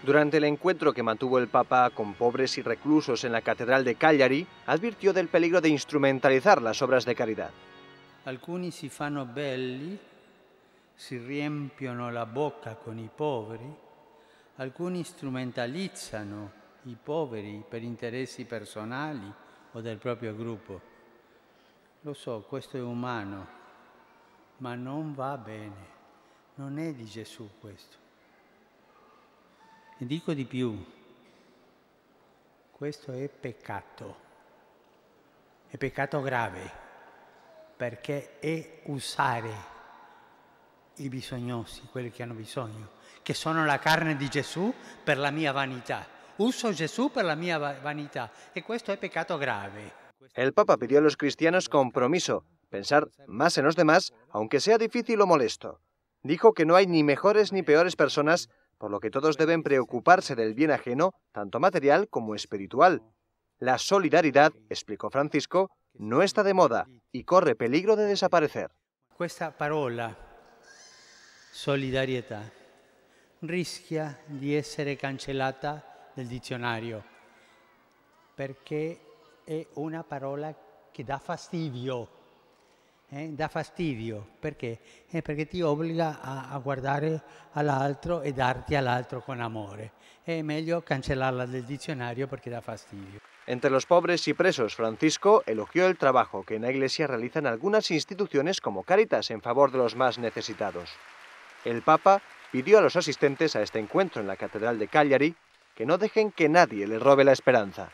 Durante el encuentro que mantuvo el Papa con pobres y reclusos en la Catedral de Cagliari, advirtió del peligro de instrumentalizar las obras de caridad. Alcuni si fanno belli, si riempiono la bocca con i poveri, alcuni strumentalizzano i poveri per interessi personali o del proprio gruppo. Lo so, questo è umano, ma non va bene, non è di Gesù questo. E dico di più, questo è peccato, è peccato grave, perché è usare i bisognosi, quelli che hanno bisogno, che sono la carne di Gesù per la mia vanità. Uso Gesù per la mia vanità e questo è peccato grave. El Papa pidió a los cristianos compromiso, pensar más en los demás, aunque sea difícil o molesto. Dijo que no hay ni mejores ni peores personas, por lo que todos deben preocuparse del bien ajeno, tanto material como espiritual. La solidaridad, explicó Francisco, no está de moda y corre peligro de desaparecer. Esta palabra, solidaridad, rischia de ser cancelada del diccionario, porque es una palabra que da fastidio. ¿eh? Da fastidio perché? qué? Porque ti obliga a, eh, al guardare all'altro e darti all'altro con amore. ¿eh? È meglio cancellarla del diccionario porque da fastidio. Entre los pobres y presos, Francisco elogió el trabajo que en la Iglesia realizan algunas instituciones como Caritas en favor de los más necesitados. El Papa pidió a los asistentes a este encuentro en la Catedral de Cagliari que no dejen que nadie les robe la esperanza.